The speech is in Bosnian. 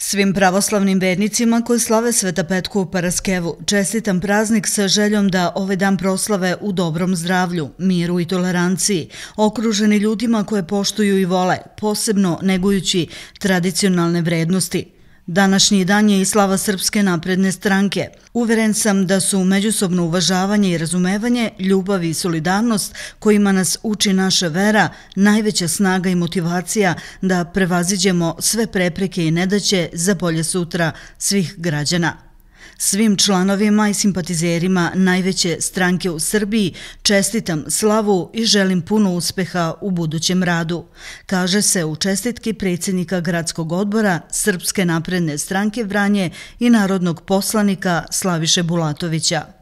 Svim pravoslavnim vernicima koji slave Sveta Petku u Paraskevu, čestitam praznik sa željom da ovaj dan proslave u dobrom zdravlju, miru i toleranciji, okruženi ljudima koje poštuju i vole, posebno negujući tradicionalne vrednosti – Današnji dan je i slava Srpske napredne stranke. Uveren sam da su međusobno uvažavanje i razumevanje, ljubav i solidarnost kojima nas uči naša vera, najveća snaga i motivacija da prevaziđemo sve prepreke i nedaće za bolje sutra svih građana. Svim članovima i simpatizerima najveće stranke u Srbiji čestitam slavu i želim puno uspeha u budućem radu, kaže se u čestitki predsjednika Gradskog odbora Srpske napredne stranke Vranje i narodnog poslanika Slaviše Bulatovića.